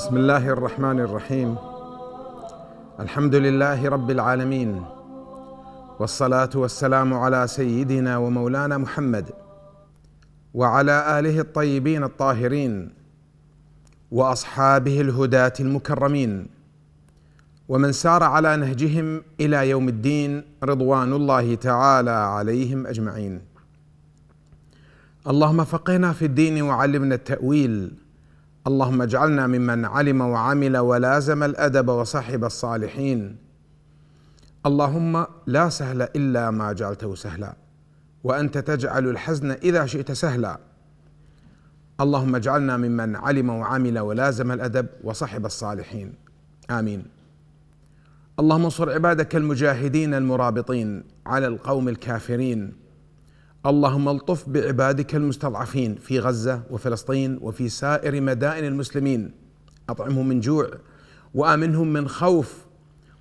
بسم الله الرحمن الرحيم الحمد لله رب العالمين والصلاه والسلام على سيدنا ومولانا محمد وعلى اله الطيبين الطاهرين واصحابه الهداه المكرمين ومن سار على نهجهم الى يوم الدين رضوان الله تعالى عليهم اجمعين اللهم فقهنا في الدين وعلمنا التاويل اللهم اجعلنا ممن علم وعمل ولازم الادب وصحب الصالحين اللهم لا سهل الا ما جعلته سهلا وانت تجعل الحزن اذا شئت سهلا اللهم اجعلنا ممن علم وعمل ولازم الادب وصحب الصالحين امين اللهم انصر عبادك المجاهدين المرابطين على القوم الكافرين اللهم الطف بعبادك المستضعفين في غزه وفلسطين وفي سائر مدائن المسلمين اطعمهم من جوع وامنهم من خوف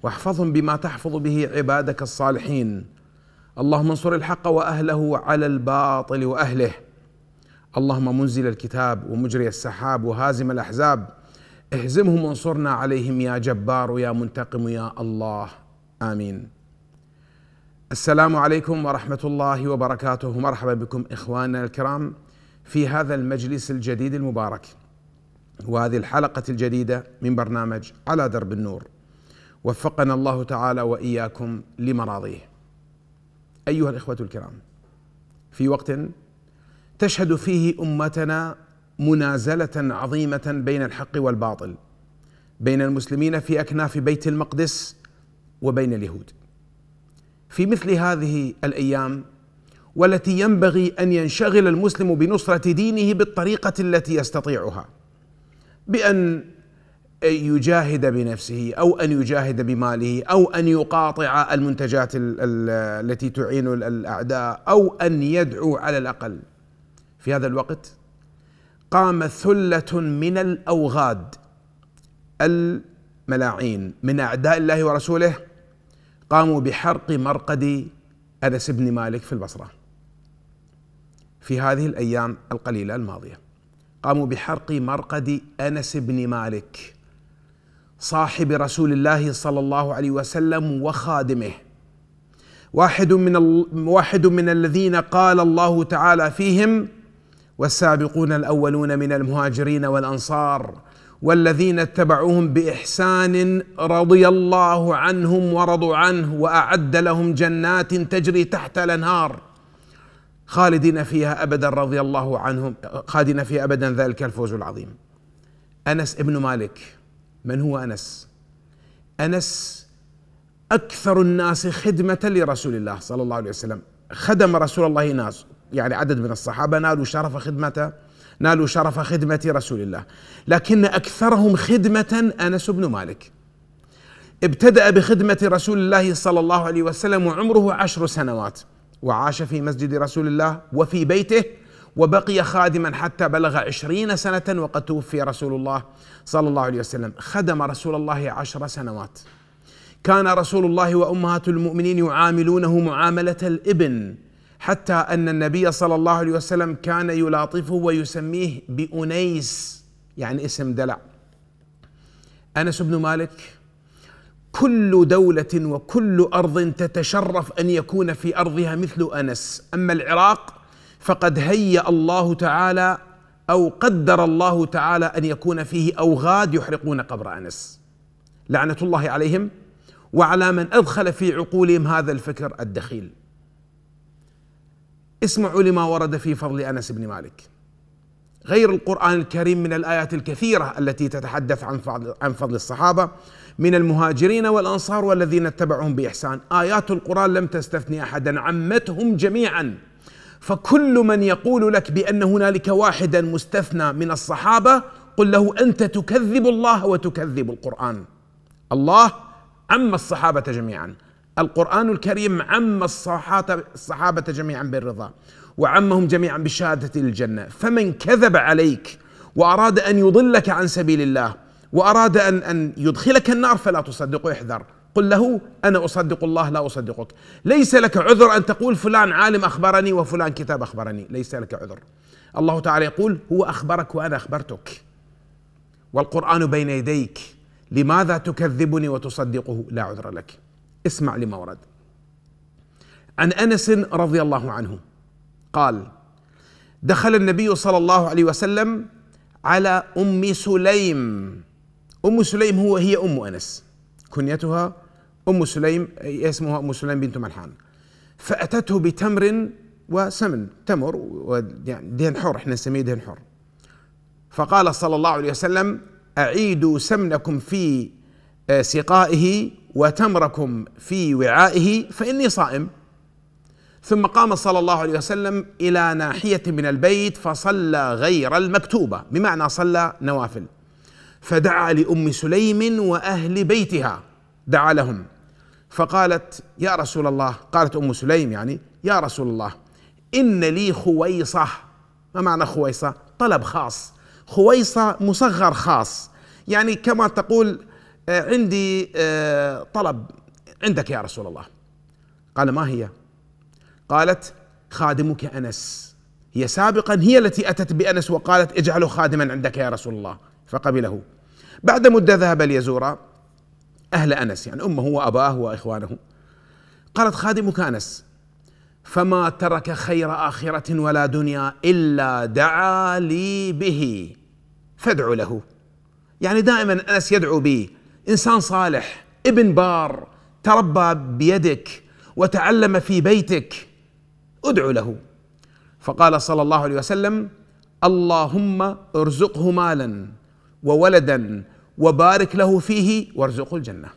واحفظهم بما تحفظ به عبادك الصالحين اللهم انصر الحق واهله على الباطل واهله اللهم منزل الكتاب ومجري السحاب وهازم الاحزاب اهزمهم وانصرنا عليهم يا جبار يا منتقم يا الله امين السلام عليكم ورحمة الله وبركاته مرحبا بكم إخواننا الكرام في هذا المجلس الجديد المبارك وهذه الحلقة الجديدة من برنامج على درب النور وفقنا الله تعالى وإياكم لمراضيه أيها الإخوة الكرام في وقت تشهد فيه أمتنا منازلة عظيمة بين الحق والباطل بين المسلمين في أكناف بيت المقدس وبين اليهود في مثل هذه الايام والتي ينبغي ان ينشغل المسلم بنصره دينه بالطريقه التي يستطيعها بان يجاهد بنفسه او ان يجاهد بماله او ان يقاطع المنتجات التي تعين الاعداء او ان يدعو على الاقل في هذا الوقت قام ثله من الاوغاد الملاعين من اعداء الله ورسوله قاموا بحرق مرقد انس بن مالك في البصره في هذه الايام القليله الماضيه قاموا بحرق مرقد انس بن مالك صاحب رسول الله صلى الله عليه وسلم وخادمه واحد من واحد من الذين قال الله تعالى فيهم والسابقون الاولون من المهاجرين والانصار والذين اتبعوهم باحسان رضي الله عنهم ورضوا عنه واعد لهم جنات تجري تحت الانهار خالدين فيها ابدا رضي الله عنهم خالدين فيها ابدا ذلك الفوز العظيم انس ابن مالك من هو انس انس اكثر الناس خدمه لرسول الله صلى الله عليه وسلم خدم رسول الله ناس يعني عدد من الصحابه نالوا شرف خدمته نالوا شرف خدمة رسول الله لكن أكثرهم خدمة أنس بن مالك ابتدأ بخدمة رسول الله صلى الله عليه وسلم وعمره عشر سنوات وعاش في مسجد رسول الله وفي بيته وبقي خادما حتى بلغ عشرين سنة وقد توفي رسول الله صلى الله عليه وسلم خدم رسول الله عشر سنوات كان رسول الله وأمهات المؤمنين يعاملونه معاملة الابن حتى ان النبي صلى الله عليه وسلم كان يلاطفه ويسميه بانيس يعني اسم دلع انس بن مالك كل دولة وكل أرض تتشرف أن يكون في أرضها مثل أنس أما العراق فقد هيأ الله تعالى أو قدر الله تعالى أن يكون فيه أوغاد يحرقون قبر أنس لعنة الله عليهم وعلى من أدخل في عقولهم هذا الفكر الدخيل اسمعوا لما ورد في فضل انس بن مالك غير القران الكريم من الايات الكثيره التي تتحدث عن فضل عن فضل الصحابه من المهاجرين والانصار والذين اتبعهم باحسان ايات القران لم تستثني احدا عمتهم جميعا فكل من يقول لك بان هنالك واحدا مستثنى من الصحابه قل له انت تكذب الله وتكذب القران الله عم الصحابه جميعا القرآن الكريم عم الصحابة جميعا بالرضا وعمهم جميعا بشهادة الجنة فمن كذب عليك وأراد أن يضلك عن سبيل الله وأراد أن, أن يدخلك النار فلا تصدق احذر قل له أنا أصدق الله لا أصدقك ليس لك عذر أن تقول فلان عالم أخبرني وفلان كتاب أخبرني ليس لك عذر الله تعالى يقول هو أخبرك وأنا أخبرتك والقرآن بين يديك لماذا تكذبني وتصدقه لا عذر لك اسمع لما ورد عن انس رضي الله عنه قال دخل النبي صلى الله عليه وسلم على ام سليم ام سليم هو هي ام انس كنيتها ام سليم اسمها ام سليم بنت ملحان فاتته بتمر وسمن تمر ودهن يعني حر احنا نسميه دهن حر فقال صلى الله عليه وسلم اعيدوا سمنكم في آه، سقائه وتمركم في وعائه فاني صائم ثم قام صلى الله عليه وسلم الى ناحيه من البيت فصلى غير المكتوبه بمعنى صلى نوافل فدعا لام سليم واهل بيتها دعا لهم فقالت يا رسول الله قالت ام سليم يعني يا رسول الله ان لي خويصه ما معنى خويصه طلب خاص خويصه مصغر خاص يعني كما تقول آه، عندي آه، طلب عندك يا رسول الله قال ما هي قالت خادمك انس هي سابقا هي التي اتت بانس وقالت اجعله خادما عندك يا رسول الله فقبله بعد مده ذهب ليزور اهل انس يعني امه واباه واخوانه قالت خادمك انس فما ترك خير اخره ولا دنيا الا دعا لي به فادعو له يعني دائما انس يدعو بي انسان صالح ابن بار تربى بيدك وتعلم في بيتك ادعو له فقال صلى الله عليه وسلم اللهم ارزقه مالا وولدا وبارك له فيه وارزقه الجنه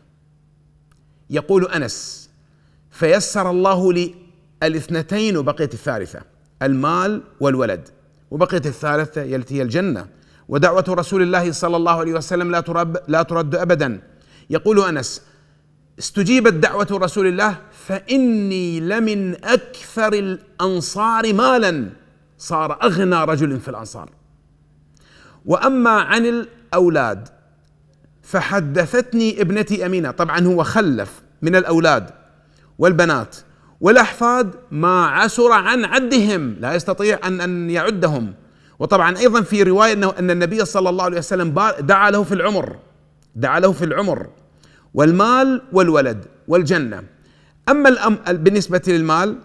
يقول انس فيسر الله لي الاثنتين وبقيت الثالثه المال والولد وبقيت الثالثه التي هي الجنه ودعوة رسول الله صلى الله عليه وسلم لا ترد لا ترد أبدا يقول أنس استجيبت دعوة رسول الله فإني لمن أكثر الأنصار مالا صار أغنى رجل في الأنصار وأما عن الأولاد فحدثتني ابنتي أمينة طبعا هو خلف من الأولاد والبنات والأحفاد ما عسر عن عدهم لا يستطيع أن أن يعدهم وطبعا ايضا في روايه انه ان النبي صلى الله عليه وسلم دعا له في العمر دعا له في العمر والمال والولد والجنه اما الأم بالنسبه للمال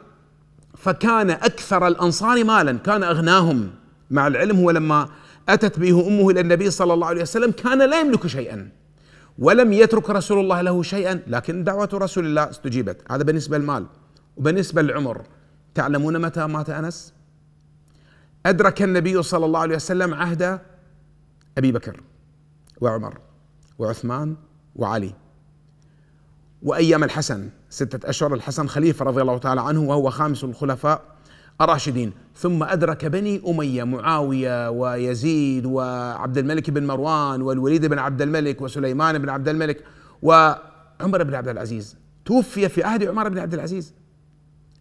فكان اكثر الانصار مالا كان اغناهم مع العلم هو لما اتت به امه الى النبي صلى الله عليه وسلم كان لا يملك شيئا ولم يترك رسول الله له شيئا لكن دعوه رسول الله استجيبت هذا بالنسبه للمال وبالنسبه للعمر تعلمون متى مات انس؟ أدرك النبي صلى الله عليه وسلم عهد أبي بكر وعمر وعثمان وعلي وأيام الحسن ستة أشهر الحسن خليفة رضي الله تعالى عنه وهو خامس الخلفاء الراشدين ثم أدرك بني أمية معاوية ويزيد وعبد الملك بن مروان والوليد بن عبد الملك وسليمان بن عبد الملك وعمر بن عبد العزيز توفي في عهد عمر بن عبد العزيز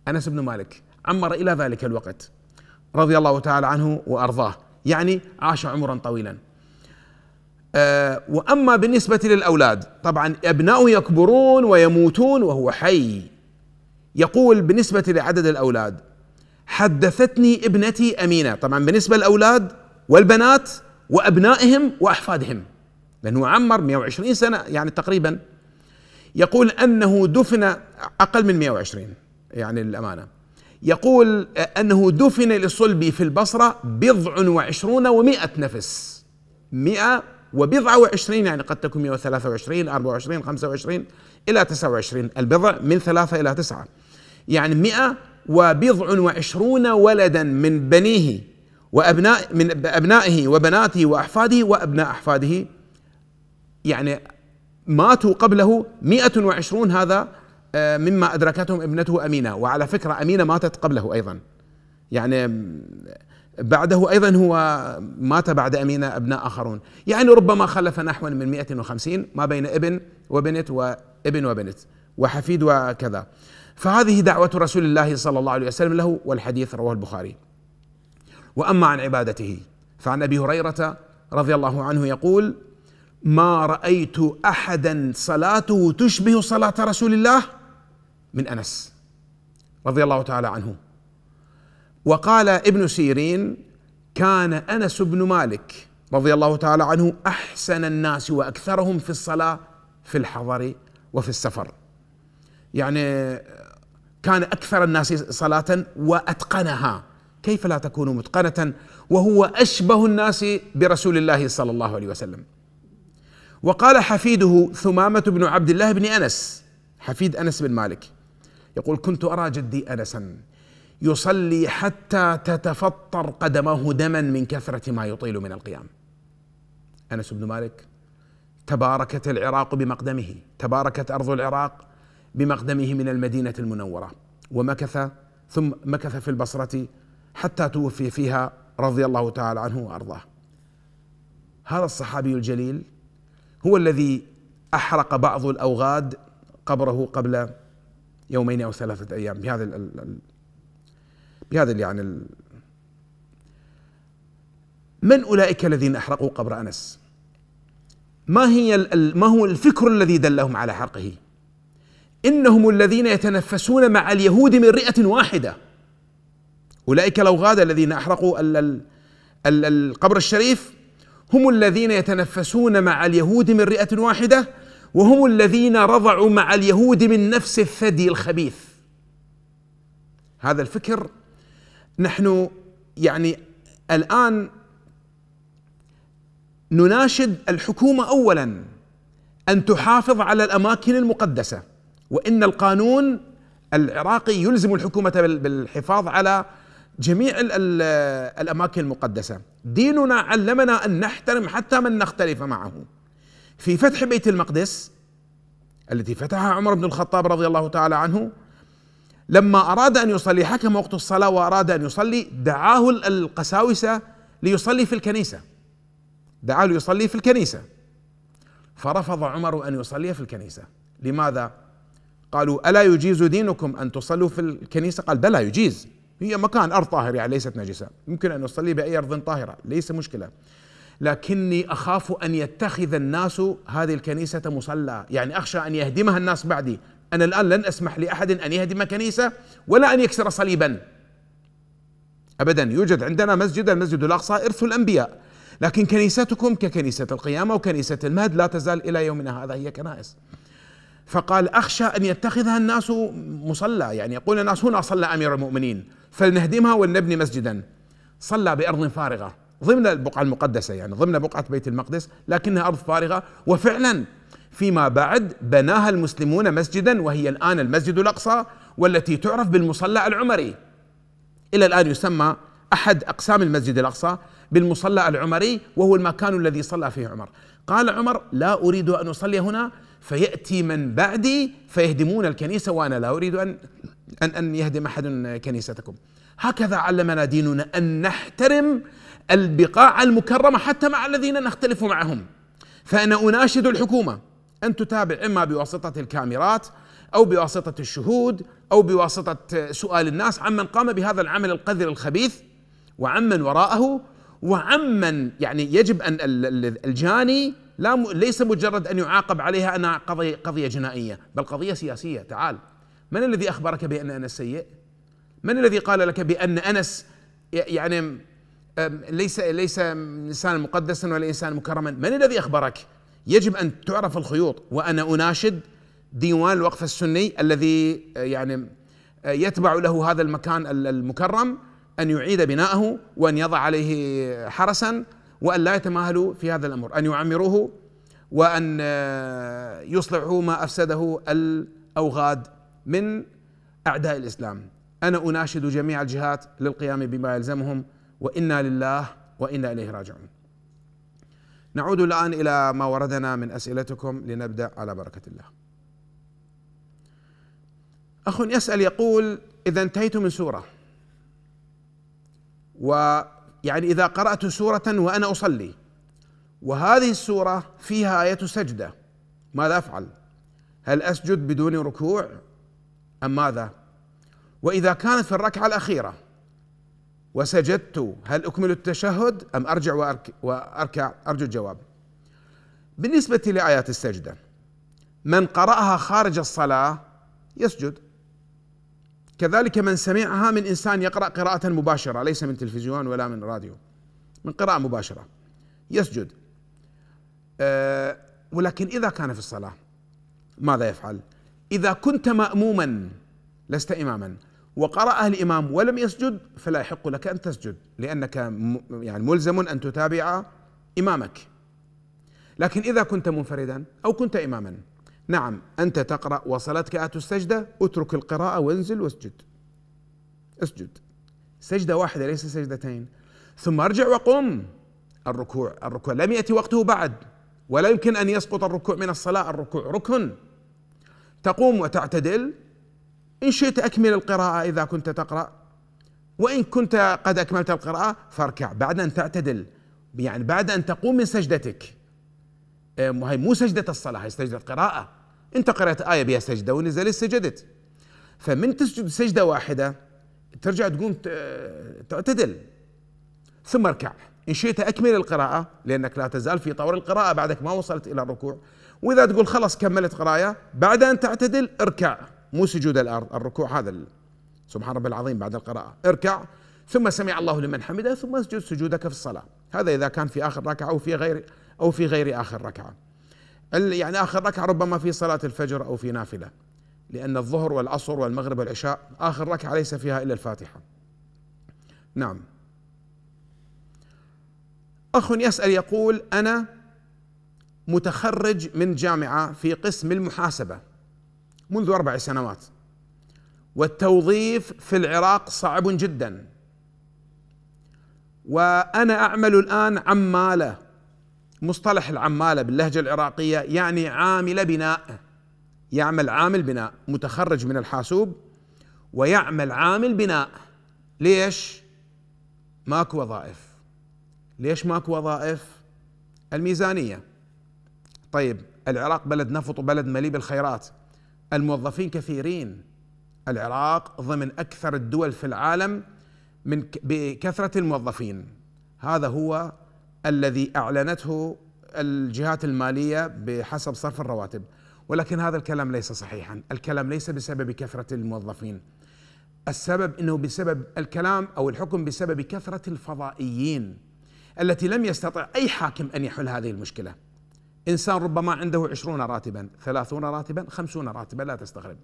أنس بن مالك عمر إلى ذلك الوقت رضي الله تعالى عنه وارضاه يعني عاش عمرا طويلا آه، واما بالنسبه للاولاد طبعا ابناؤه يكبرون ويموتون وهو حي يقول بالنسبه لعدد الاولاد حدثتني ابنتي امينه طبعا بالنسبه للاولاد والبنات وابنائهم واحفادهم لانه عمر 120 سنه يعني تقريبا يقول انه دفن اقل من 120 يعني للامانه يقول أنه دفن للصلبي في البصرة بضع وعشرون ومائة نفس مئة وبضع وعشرين يعني قد تكون 123 24 25 إلى 29 البضع من ثلاثة إلى تسعة يعني مئة وبضع وعشرون ولدا من بنيه وأبناء من أبنائه وبناته وأحفاده وأبناء أحفاده يعني ماتوا قبله 120 هذا آه، مما أدركتهم ابنته أمينة وعلى فكرة أمينة ماتت قبله أيضا يعني بعده أيضا هو مات بعد أمينة أبناء آخرون يعني ربما خلف نحو من 150 ما بين ابن وبنت وابن وبنت وحفيد وكذا فهذه دعوة رسول الله صلى الله عليه وسلم له والحديث رواه البخاري وأما عن عبادته فعن أبي هريرة رضي الله عنه يقول ما رأيت أحدا صلاته تشبه صلاة رسول الله من انس رضي الله تعالى عنه وقال ابن سيرين كان انس بن مالك رضي الله تعالى عنه احسن الناس واكثرهم في الصلاه في الحضر وفي السفر يعني كان اكثر الناس صلاه واتقنها كيف لا تكون متقنه وهو اشبه الناس برسول الله صلى الله عليه وسلم وقال حفيده ثمامه بن عبد الله بن انس حفيد انس بن مالك يقول كنت أرى جدي أنسا يصلي حتى تتفطر قدماه دما من كثرة ما يطيل من القيام أنس بن مالك تباركت العراق بمقدمه تباركت أرض العراق بمقدمه من المدينة المنورة ومكث ثم مكث في البصرة حتى توفي فيها رضي الله تعالى عنه وأرضاه هذا الصحابي الجليل هو الذي أحرق بعض الأوغاد قبره قبل يومين أو ثلاثة أيام بهذا الـ الـ بهذا الـ يعني الـ من أولئك الذين أحرقوا قبر أنس ما هي ما هو الفكر الذي دلهم على حرقه إنهم الذين يتنفسون مع اليهود من رئة واحدة أولئك لو غاد الذين أحرقوا القبر الشريف هم الذين يتنفسون مع اليهود من رئة واحدة وهم الذين رضعوا مع اليهود من نفس الثدي الخبيث هذا الفكر نحن يعني الان نناشد الحكومه اولا ان تحافظ على الاماكن المقدسه وان القانون العراقي يلزم الحكومه بالحفاظ على جميع الاماكن المقدسه ديننا علمنا ان نحترم حتى من نختلف معه في فتح بيت المقدس التي فتحها عمر بن الخطاب رضي الله تعالى عنه لما أراد أن يصلي حكم وقت الصلاة وأراد أن يصلي دعاه القساوسة ليصلي في الكنيسة دعاه ليصلي في الكنيسة فرفض عمر أن يصلي في الكنيسة لماذا؟ قالوا ألا يجيز دينكم أن تصلوا في الكنيسة؟ قال بلى يجيز هي مكان أرض طاهر يعني ليست نجسة يمكن أن نصلي بأي أرض طاهرة ليس مشكلة لكني اخاف ان يتخذ الناس هذه الكنيسه مصلى، يعني اخشى ان يهدمها الناس بعدي، انا الان لن اسمح لاحد ان يهدم كنيسه ولا ان يكسر صليبا. ابدا يوجد عندنا مسجد المسجد الاقصى ارث الانبياء، لكن كنيستكم ككنيسه القيامه وكنيسه المهد لا تزال الى يومنا هذا هي كنائس. فقال اخشى ان يتخذها الناس مصلى، يعني يقول الناس هنا صلى امير المؤمنين فلنهدمها ولنبني مسجدا. صلى بارض فارغه ضمن البقعة المقدسة يعني ضمن بقعة بيت المقدس لكنها أرض فارغة وفعلا فيما بعد بناها المسلمون مسجدا وهي الآن المسجد الأقصى والتي تعرف بالمصلى العمري إلى الآن يسمى أحد أقسام المسجد الأقصى بالمصلى العمري وهو المكان الذي صلى فيه عمر قال عمر لا أريد أن أصلي هنا فيأتي من بعدي فيهدمون الكنيسة وأنا لا أريد أن أن, أن يهدم أحد كنيستكم هكذا علمنا ديننا أن نحترم البقاع المكرمة حتى مع الذين نختلف معهم فأنا أناشد الحكومة أن تتابع إما بواسطة الكاميرات أو بواسطة الشهود أو بواسطة سؤال الناس عمن قام بهذا العمل القذر الخبيث وعمن وراءه وعمن يعني يجب أن الجاني لا ليس مجرد أن يعاقب عليها أنها قضية, قضية جنائية بل قضية سياسية تعال من الذي أخبرك بأن أنس سيء؟ من الذي قال لك بأن أنس يعني ليس ليس انسانا مقدسا ولا انسانا مكرما، من الذي اخبرك؟ يجب ان تعرف الخيوط وانا اناشد ديوان الوقف السني الذي أه، يعني أه، يتبع له هذا المكان المكرم ان يعيد بناءه وان يضع عليه حرسا وان لا يتماهلوا في هذا الامر، ان يعمروه وان أه، يصلحوا ما افسده الاوغاد من اعداء الاسلام. انا اناشد جميع الجهات للقيام بما يلزمهم وانا لله وانا اليه راجعون. نعود الان الى ما وردنا من اسئلتكم لنبدا على بركه الله. اخ يسال يقول اذا انتهيت من سوره ويعني اذا قرات سوره وانا اصلي وهذه السوره فيها ايه سجده ماذا افعل؟ هل اسجد بدون ركوع ام ماذا؟ واذا كانت في الركعه الاخيره وسجدت هل أكمل التشهد أم أرجع وأرك وأركع أرجو الجواب بالنسبة لآيات السجدة من قرأها خارج الصلاة يسجد كذلك من سمعها من إنسان يقرأ قراءة مباشرة ليس من تلفزيون ولا من راديو من قراءة مباشرة يسجد أه ولكن إذا كان في الصلاة ماذا يفعل إذا كنت مأموما لست إماما وقرأه الإمام ولم يسجد فلا يحق لك أن تسجد لأنك يعني ملزم أن تتابع إمامك لكن إذا كنت منفردا أو كنت إماما نعم أنت تقرأ وصلتك آت السجدة اترك القراءة وانزل واسجد اسجد سجدة واحدة ليس سجدتين ثم ارجع وقم الركوع الركوع لم يأتي وقته بعد ولا يمكن أن يسقط الركوع من الصلاة الركوع ركن تقوم وتعتدل إن شئت أكمل القراءة إذا كنت تقرأ وإن كنت قد أكملت القراءة فاركع بعد أن تعتدل يعني بعد أن تقوم من سجدتك وهي إيه، مو سجدة الصلاة هي سجدة قراءة أنت قرأت آية بها سجدة ونزلت سجدت فمن تسجد سجدة واحدة ترجع تقوم تعتدل ثم اركع إن شئت أكمل القراءة لأنك لا تزال في طور القراءة بعدك ما وصلت إلى الركوع وإذا تقول خلاص كملت قراءة بعد أن تعتدل اركع مو سجود الارض الركوع هذا سبحان ربي العظيم بعد القراءة اركع ثم سمع الله لمن حمده ثم اسجد سجودك في الصلاة هذا إذا كان في آخر ركعة أو في غير أو في غير آخر ركعة يعني آخر ركعة ربما في صلاة الفجر أو في نافلة لأن الظهر والعصر والمغرب والعشاء آخر ركعة ليس فيها إلا الفاتحة نعم أخ يسأل يقول أنا متخرج من جامعة في قسم المحاسبة منذ أربع سنوات والتوظيف في العراق صعب جدا وأنا أعمل الآن عمالة مصطلح العمالة باللهجة العراقية يعني عامل بناء يعمل عامل بناء متخرج من الحاسوب ويعمل عامل بناء ليش ماكو وظائف ليش ماكو وظائف الميزانية طيب العراق بلد نفط وبلد مليء بالخيرات الموظفين كثيرين العراق ضمن اكثر الدول في العالم من بكثره الموظفين هذا هو الذي اعلنته الجهات الماليه بحسب صرف الرواتب ولكن هذا الكلام ليس صحيحا الكلام ليس بسبب كثره الموظفين السبب انه بسبب الكلام او الحكم بسبب كثره الفضائيين التي لم يستطع اي حاكم ان يحل هذه المشكله إنسان ربما عنده عشرون راتبا ثلاثون راتبا خمسون راتبا لا تستغرب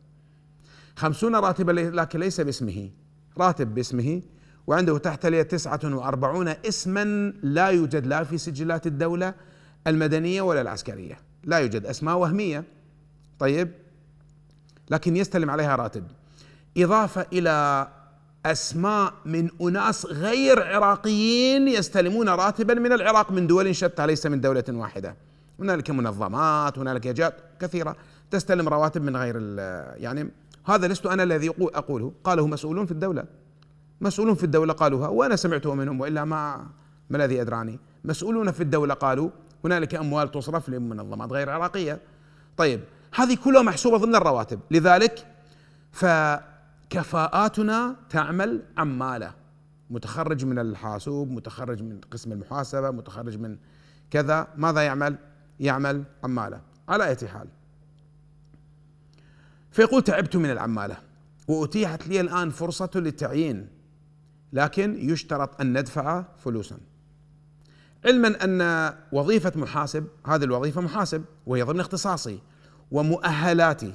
خمسون راتبا لكن ليس باسمه راتب باسمه وعنده تحت اليد تسعة وأربعون اسما لا يوجد لا في سجلات الدولة المدنية ولا العسكرية لا يوجد أسماء وهمية طيب لكن يستلم عليها راتب إضافة إلى أسماء من أناس غير عراقيين يستلمون راتبا من العراق من دول شتى ليس من دولة واحدة هنالك منظمات هنالك جهات كثيرة تستلم رواتب من غير يعني هذا لست أنا الذي أقوله قاله مسؤولون في الدولة مسؤولون في الدولة قالوها وأنا سمعتها منهم وإلا ما ما الذي أدراني مسؤولون في الدولة قالوا هنالك أموال تصرف لمنظمات غير عراقية طيب هذه كلها محسوبة ضمن الرواتب لذلك فكفاءاتنا تعمل عمالة متخرج من الحاسوب متخرج من قسم المحاسبة متخرج من كذا ماذا يعمل يعمل عماله على اي حال فيقول تعبت من العماله واتيحت لي الان فرصه للتعيين لكن يشترط ان ندفع فلوسا علما ان وظيفه محاسب هذه الوظيفه محاسب وهي ضمن اختصاصي ومؤهلاتي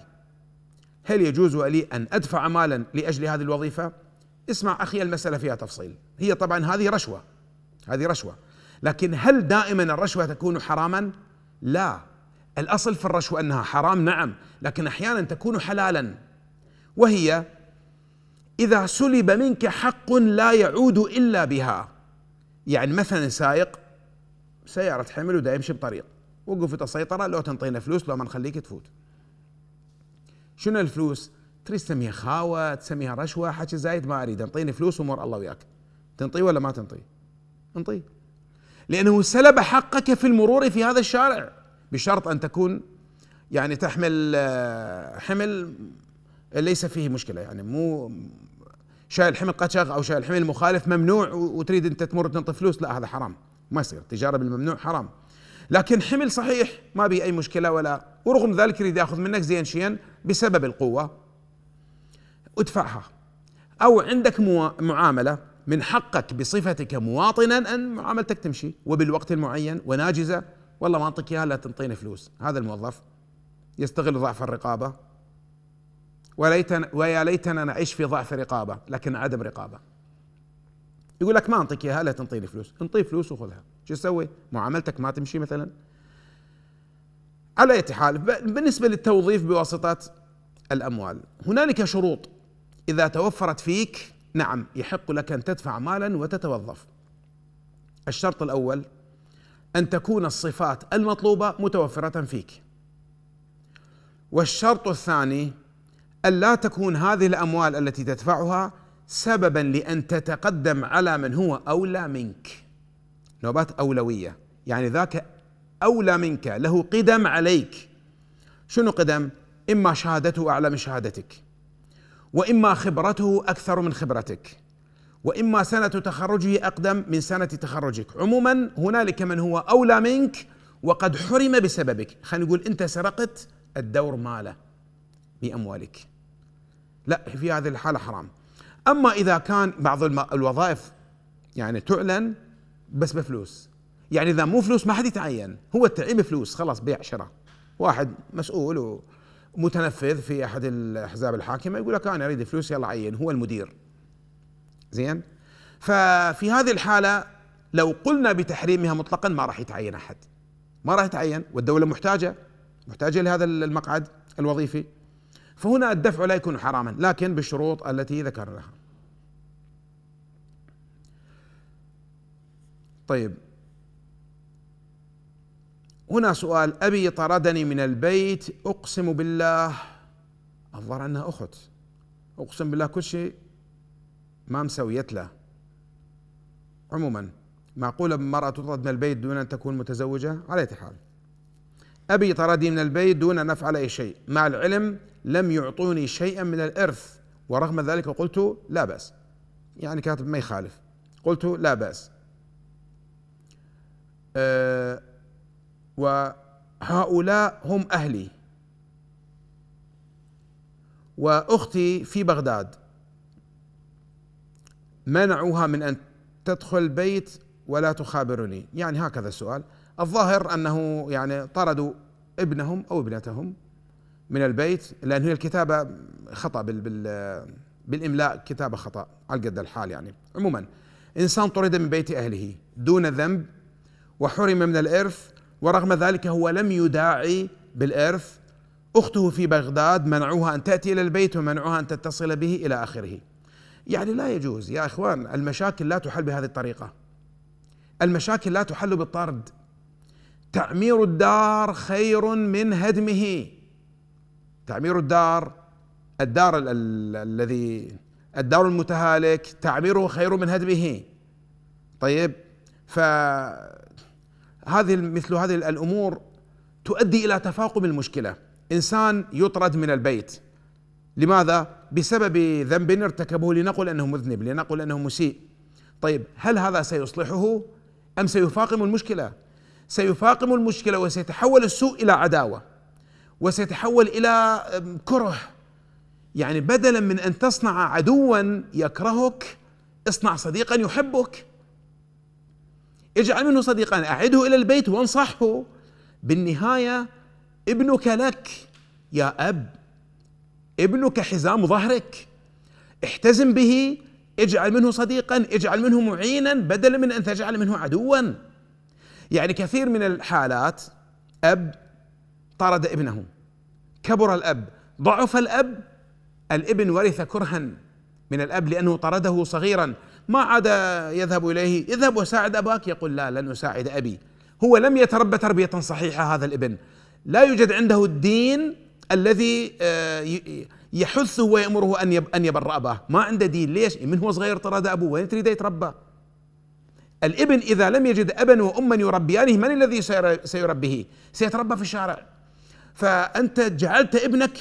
هل يجوز لي ان ادفع مالا لاجل هذه الوظيفه؟ اسمع اخي المساله فيها تفصيل هي طبعا هذه رشوه هذه رشوه لكن هل دائما الرشوه تكون حراما؟ لا الأصل في الرشوة أنها حرام نعم لكن أحيانا تكون حلالا وهي إذا سلب منك حق لا يعود إلا بها يعني مثلا سائق سيارة حمل ودا يمشي بطريق وقفت السيطرة لو تنطينا فلوس لو ما نخليك تفوت شنو الفلوس تريد تسميها خاوة تسميها رشوة حكي زايد ما أريد انطيني فلوس ومر الله وياك تنطيه ولا ما تنطيه انطيه لأنه سلب حقك في المرور في هذا الشارع بشرط أن تكون يعني تحمل آه، حمل ليس فيه مشكلة يعني مو شايل حمل قشغ أو شايل حمل مخالف ممنوع وتريد أنت تمر تنطي فلوس لا هذا حرام ما يصير التجارة بالممنوع حرام لكن حمل صحيح ما به أي مشكلة ولا ورغم ذلك يريد يأخذ منك زين شين بسبب القوة ادفعها أو عندك معاملة من حقك بصفتك مواطنا ان معاملتك تمشي وبالوقت المعين وناجزه والله ما اعطيك اياها لا تنطيني فلوس هذا الموظف يستغل ضعف الرقابه وليتنا ويا ليتنا نعيش في ضعف رقابه لكن عدم رقابه يقول لك ما اعطيك اياها لا تنطيني فلوس انطيه فلوس وخذها شو تسوي معاملتك ما تمشي مثلا على اية حال بالنسبة للتوظيف بواسطة الأموال هنالك شروط إذا توفرت فيك نعم يحق لك ان تدفع مالا وتتوظف الشرط الاول ان تكون الصفات المطلوبه متوفره فيك والشرط الثاني ان لا تكون هذه الاموال التي تدفعها سببا لان تتقدم على من هو اولى منك نوبات اولويه يعني ذاك اولى منك له قدم عليك شنو قدم اما شهادته اعلى من شهادتك واما خبرته اكثر من خبرتك واما سنه تخرجه اقدم من سنه تخرجك عموما هنالك من هو اولى منك وقد حرم بسببك خلينا نقول انت سرقت الدور ماله باموالك لا في هذه الحاله حرام اما اذا كان بعض الوظائف يعني تعلن بس بفلوس يعني اذا مو فلوس ما حد يتعين هو التعيين بفلوس خلاص بيع شراء واحد مسؤول و متنفذ في احد الاحزاب الحاكمه يقول لك انا اريد فلوس يلا عين هو المدير زين ففي هذه الحاله لو قلنا بتحريمها مطلقا ما راح يتعين احد ما راح يتعين والدوله محتاجه محتاجه لهذا المقعد الوظيفي فهنا الدفع لا يكون حراما لكن بالشروط التي ذكرناها طيب هنا سؤال أبي طردني من البيت أقسم بالله الظاهر أنها أخت أقسم بالله كل شيء ما مسويت له عموما معقولة المرأة تطرد من البيت دون أن تكون متزوجة على حال أبي طردني من البيت دون أن أفعل أي شيء مع العلم لم يعطوني شيئا من الإرث ورغم ذلك قلت لا بأس يعني كاتب ما يخالف قلت لا بأس أه وهؤلاء هم أهلي وأختي في بغداد منعوها من أن تدخل البيت ولا تخابرني يعني هكذا السؤال الظاهر أنه يعني طردوا ابنهم أو ابنتهم من البيت لأن هي الكتابة خطأ بال بال بالإملاء كتابة خطأ على قد الحال يعني عموما إنسان طرد من بيت أهله دون ذنب وحرم من الإرث ورغم ذلك هو لم يداعي بالإرث أخته في بغداد منعوها أن تأتي إلى البيت ومنعوها أن تتصل به إلى آخره يعني لا يجوز يا إخوان المشاكل لا تحل بهذه الطريقة المشاكل لا تحل بالطرد تعمير الدار خير من هدمه تعمير الدار الدار الذي الدار المتهالك تعميره خير من هدمه طيب ف هذه مثل هذه الامور تؤدي الى تفاقم المشكله انسان يطرد من البيت لماذا بسبب ذنب ارتكبه لنقل انه مذنب لنقل انه مسيء طيب هل هذا سيصلحه ام سيفاقم المشكله سيفاقم المشكله وسيتحول السوء الى عداوه وسيتحول الى كره يعني بدلا من ان تصنع عدوا يكرهك اصنع صديقا يحبك اجعل منه صديقا أعده إلى البيت وانصحه بالنهاية ابنك لك يا أب ابنك حزام ظهرك احتزم به اجعل منه صديقا اجعل منه معينا بدلا من أن تجعل منه عدوا يعني كثير من الحالات أب طرد ابنه كبر الأب ضعف الأب الابن ورث كرها من الأب لأنه طرده صغيرا ما عاد يذهب اليه اذهب وساعد اباك يقول لا لن اساعد ابي هو لم يتربى تربيه صحيحه هذا الابن لا يوجد عنده الدين الذي آه، يحثه ويامره ان ان يبر اباه ما عنده دين ليش من هو صغير طرد ابوه وين تريده يتربى الابن اذا لم يجد ابا واما يربيانه من الذي سيربيه سيتربى في الشارع فانت جعلت ابنك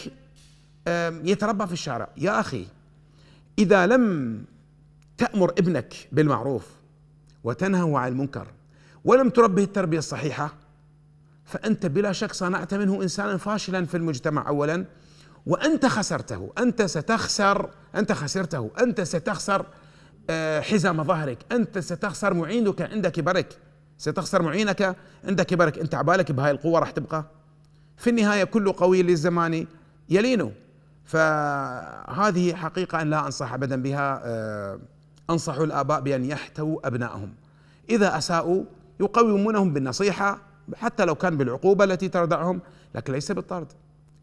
يتربى في الشارع يا اخي اذا لم تأمر ابنك بالمعروف وتنهى عن المنكر ولم تربه التربية الصحيحة فأنت بلا شك صنعت منه إنسانا فاشلا في المجتمع أولا وأنت خسرته أنت ستخسر أنت خسرته أنت ستخسر آه، حزام ظهرك أنت ستخسر معينك عند كبرك ستخسر معينك عند كبرك أنت عبالك بهاي القوة راح تبقى في النهاية كل قوي للزمان يلينه فهذه حقيقة أن لا أنصح أبدا بها آه، أنصح الآباء بأن يحتووا أبنائهم إذا أساءوا يقومونهم بالنصيحة حتى لو كان بالعقوبة التي تردعهم لكن ليس بالطرد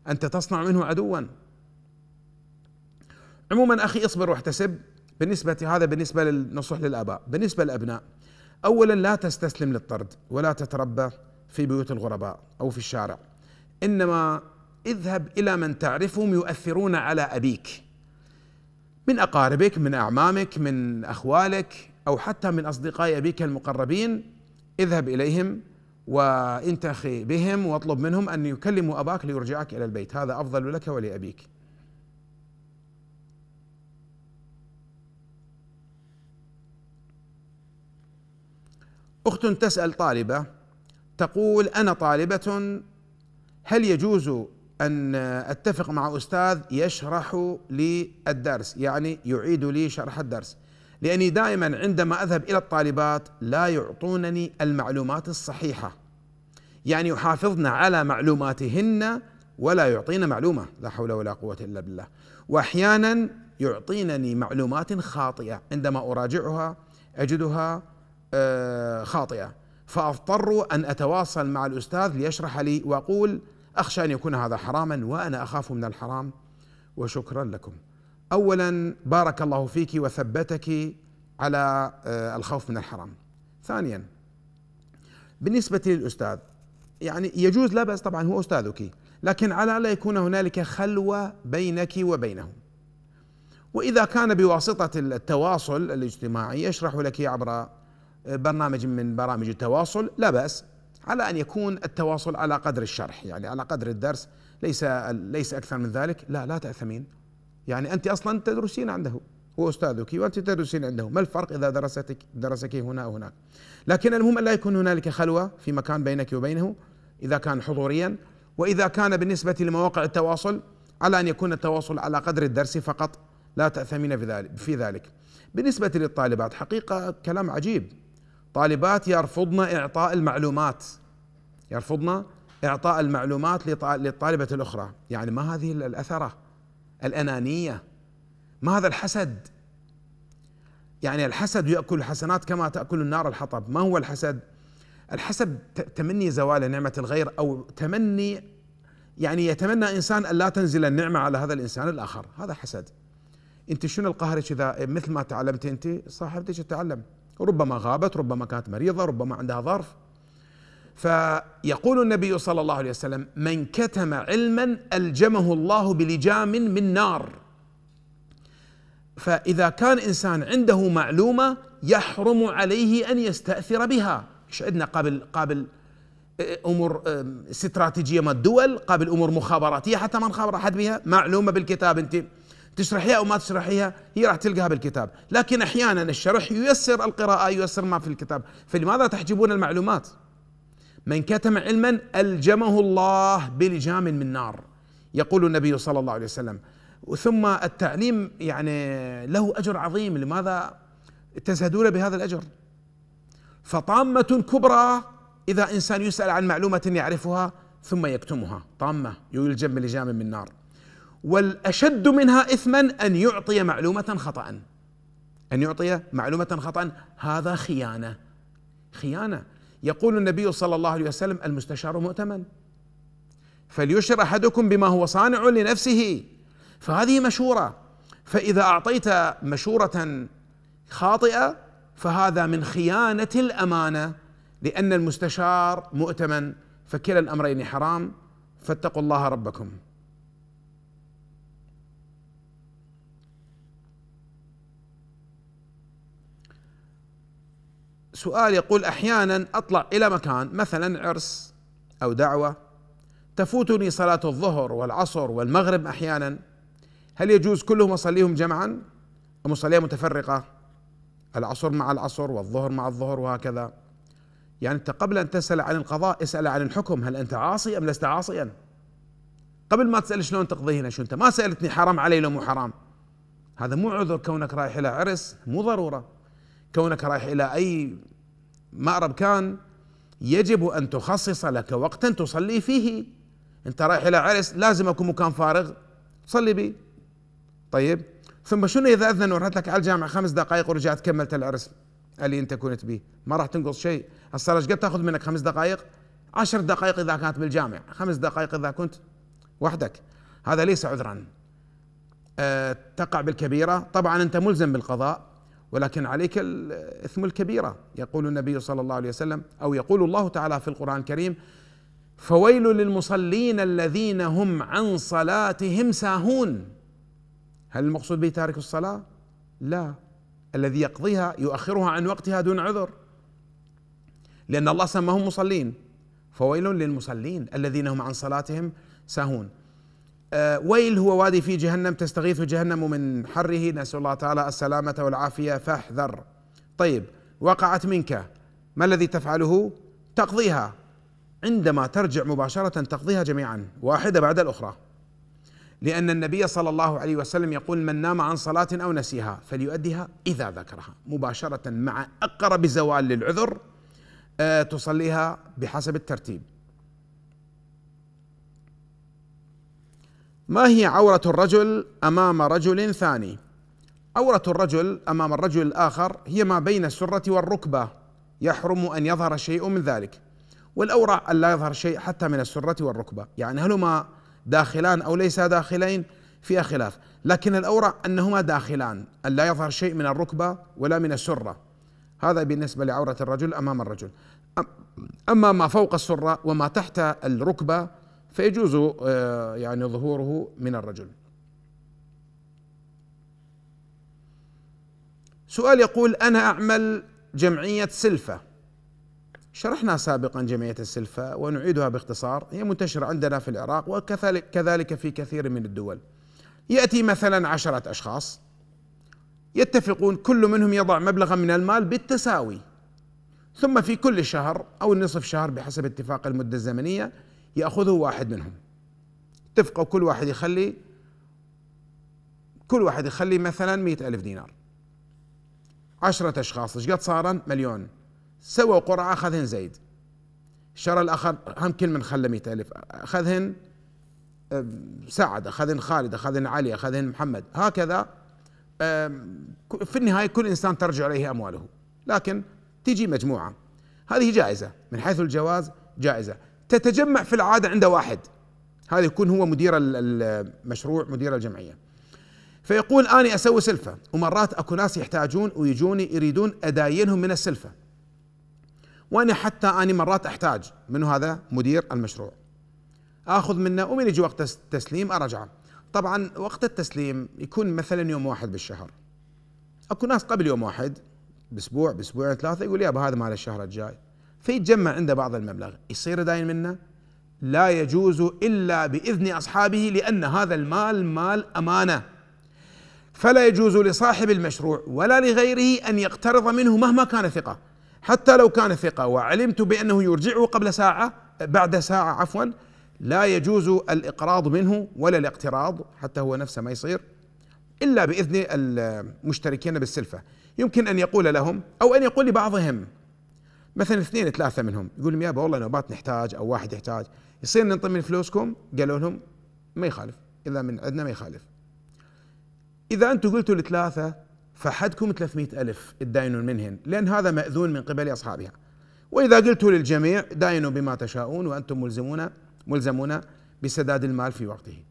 أنت تصنع منه عدوا عموما أخي اصبر واحتسب بالنسبة هذا بالنسبة للنصح للآباء بالنسبة للأبناء أولا لا تستسلم للطرد ولا تتربى في بيوت الغرباء أو في الشارع إنما اذهب إلى من تعرفهم يؤثرون على أبيك من اقاربك من اعمامك من اخوالك او حتى من اصدقاء ابيك المقربين اذهب اليهم وانتخي بهم واطلب منهم ان يكلموا اباك ليرجعك الى البيت هذا افضل لك ولابيك. اخت تسال طالبه تقول انا طالبه هل يجوز أن أتفق مع أستاذ يشرح لي الدرس يعني يعيد لي شرح الدرس لأني دائما عندما أذهب إلى الطالبات لا يعطونني المعلومات الصحيحة يعني يحافظن على معلوماتهن ولا يعطينا معلومة لا حول ولا قوة إلا بالله وأحيانا يعطينني معلومات خاطئة عندما أراجعها أجدها آه، خاطئة فأضطر أن أتواصل مع الأستاذ ليشرح لي وأقول أخشى أن يكون هذا حراما وأنا أخاف من الحرام وشكرا لكم أولا بارك الله فيك وثبتك على آه، الخوف من الحرام ثانيا بالنسبة للأستاذ يعني يجوز لا بأس طبعا هو أستاذك لكن على لا يكون هنالك خلوة بينك وبينه وإذا كان بواسطة التواصل الاجتماعي يشرح لك عبر آه، برنامج من برامج التواصل لا بأس على ان يكون التواصل على قدر الشرح يعني على قدر الدرس ليس ليس اكثر من ذلك لا لا تاثمين يعني انت اصلا تدرسين عنده هو استاذك وانت تدرسين عنده ما الفرق اذا درستك درسك هنا او هناك لكن المهم لا يكون هنالك خلوه في مكان بينك وبينه اذا كان حضوريا واذا كان بالنسبه لمواقع التواصل على ان يكون التواصل على قدر الدرس فقط لا تاثمين في ذلك بالنسبه للطالبات حقيقه كلام عجيب طالبات يرفضن إعطاء المعلومات يرفضن إعطاء المعلومات للطالبة الأخرى يعني ما هذه الأثرة الأنانية ما هذا الحسد يعني الحسد يأكل الحسنات كما تأكل النار الحطب ما هو الحسد الحسد تمني زوال نعمة الغير أو تمني يعني يتمنى إنسان أن لا تنزل النعمة على هذا الإنسان الآخر هذا حسد أنت شنو القهر إذا مثل ما تعلمت أنت صاحبتك تتعلم ربما غابت ربما كانت مريضة ربما عندها ظرف فيقول النبي صلى الله عليه وسلم من كتم علما ألجمه الله بلجام من نار فإذا كان إنسان عنده معلومة يحرم عليه أن يستأثر بها ايش عندنا قابل قابل آه، امور استراتيجيه مال الدول قابل امور مخابراتيه حتى ما نخابر احد بها معلومه بالكتاب انت تشرحيها او ما تشرحيها هي راح تلقاها بالكتاب لكن احيانا الشرح ييسر القراءه ييسر ما في الكتاب فلماذا تحجبون المعلومات من كتم علما الجمه الله بلجام من نار يقول النبي صلى الله عليه وسلم ثم التعليم يعني له اجر عظيم لماذا تزهدون بهذا الاجر فطامه كبرى اذا انسان يسال عن معلومه يعرفها ثم يكتمها طامه يلجم بلجام من نار والأشد منها إثما أن يعطي معلومة خطأ أن يعطي معلومة خطأ هذا خيانة خيانة يقول النبي صلى الله عليه وسلم المستشار مؤتمن فليشر أحدكم بما هو صانع لنفسه فهذه مشورة فإذا أعطيت مشورة خاطئة فهذا من خيانة الأمانة لأن المستشار مؤتمن فكلا الأمرين حرام فاتقوا الله ربكم سؤال يقول احيانا اطلع الى مكان مثلا عرس او دعوه تفوتني صلاه الظهر والعصر والمغرب احيانا هل يجوز كلهم اصليهم جمعا ام اصليها متفرقه العصر مع العصر والظهر مع الظهر وهكذا يعني انت قبل ان تسال عن القضاء اسال عن الحكم هل انت عاصي ام لست عاصيا قبل ما تسال شلون تقضي هنا شو انت ما سالتني حرام علي لو مو حرام هذا مو عذر كونك رايح الى عرس مو ضروره كونك رايح الى اي مأرب كان يجب أن تخصص لك وقتا تصلي فيه أنت رايح إلى عرس لازم أكون مكان فارغ تصلي به طيب ثم شنو إذا أذن ورحت لك على الجامعة خمس دقائق ورجعت كملت العرس اللي أنت كنت به ما راح تنقص شيء الصلاة قد تأخذ منك خمس دقائق عشر دقائق إذا كانت بالجامع خمس دقائق إذا كنت وحدك هذا ليس عذرا أه تقع بالكبيرة طبعا أنت ملزم بالقضاء ولكن عليك الإثم الكبيرة يقول النبي صلى الله عليه وسلم أو يقول الله تعالى في القرآن الكريم فويل للمصلين الذين هم عن صلاتهم ساهون هل المقصود به تارك الصلاة؟ لا الذي يقضيها يؤخرها عن وقتها دون عذر لأن الله سماهم مصلين فويل للمصلين الذين هم عن صلاتهم ساهون آه، ويل هو وادي في جهنم تستغيث جهنم من حره نسأل الله تعالى السلامة والعافية فاحذر طيب وقعت منك ما الذي تفعله تقضيها عندما ترجع مباشرة تقضيها جميعا واحدة بعد الأخرى لأن النبي صلى الله عليه وسلم يقول من نام عن صلاة أو نسيها فليؤديها إذا ذكرها مباشرة مع أقرب زوال للعذر آه، تصليها بحسب الترتيب ما هي عورة الرجل أمام رجل ثاني؟ عورة الرجل أمام الرجل الآخر هي ما بين السرة والركبة يحرم أن يظهر شيء من ذلك والأورع أن لا يظهر شيء حتى من السرة والركبة يعني هل داخلان أو ليسا داخلين فيها خلاف لكن الأورع أنهما داخلان أن لا يظهر شيء من الركبة ولا من السرة هذا بالنسبة لعورة الرجل أمام الرجل أما ما فوق السرة وما تحت الركبة فيجوز آه، يعني ظهوره من الرجل سؤال يقول أنا أعمل جمعية سلفة شرحنا سابقا جمعية السلفة ونعيدها باختصار هي منتشرة عندنا في العراق وكذلك كذلك في كثير من الدول يأتي مثلا عشرة أشخاص يتفقون كل منهم يضع مبلغا من المال بالتساوي ثم في كل شهر أو نصف شهر بحسب اتفاق المدة الزمنية ياخذه واحد منهم اتفقوا كل واحد يخلي كل واحد يخلي مثلا مئة ألف دينار عشرة أشخاص ايش قد صارن مليون سووا قرعة أخذهن زيد الشر الآخر هم كل من خلى مئة ألف أخذهن سعد أخذهن خالد أخذهن علي أخذهن محمد هكذا في النهاية كل إنسان ترجع إليه أمواله لكن تجي مجموعة هذه جائزة من حيث الجواز جائزة تتجمع في العاده عند واحد هذا يكون هو مدير المشروع مدير الجمعيه فيقول اني اسوي سلفه ومرات اكو ناس يحتاجون ويجوني يريدون اداينهم من السلفه وانا حتى اني مرات احتاج من هذا مدير المشروع اخذ منه ومن يجي وقت التسليم ارجعه طبعا وقت التسليم يكون مثلا يوم واحد بالشهر اكو ناس قبل يوم واحد باسبوع باسبوعين ثلاثه يقول يا هذا مال الشهر الجاي فيتجمع عنده بعض المبلغ يصير داين منه لا يجوز إلا بإذن أصحابه لأن هذا المال مال أمانة فلا يجوز لصاحب المشروع ولا لغيره أن يقترض منه مهما كان ثقة حتى لو كان ثقة وعلمت بأنه يرجعه قبل ساعة بعد ساعة عفوا لا يجوز الإقراض منه ولا الاقتراض حتى هو نفسه ما يصير إلا بإذن المشتركين بالسلفة يمكن أن يقول لهم أو أن يقول لبعضهم مثلا اثنين ثلاثه منهم يقول لهم يابا والله نوبات نحتاج او واحد يحتاج يصير ننطي من فلوسكم قالوا لهم ما يخالف اذا من عندنا ما يخالف اذا انتم قلتوا لثلاثه فحدكم 300 ألف تداينون منهن لأن هذا مأذون من قبل أصحابها وإذا قلتوا للجميع داينوا بما تشاءون وأنتم ملزمون ملزمون بسداد المال في وقته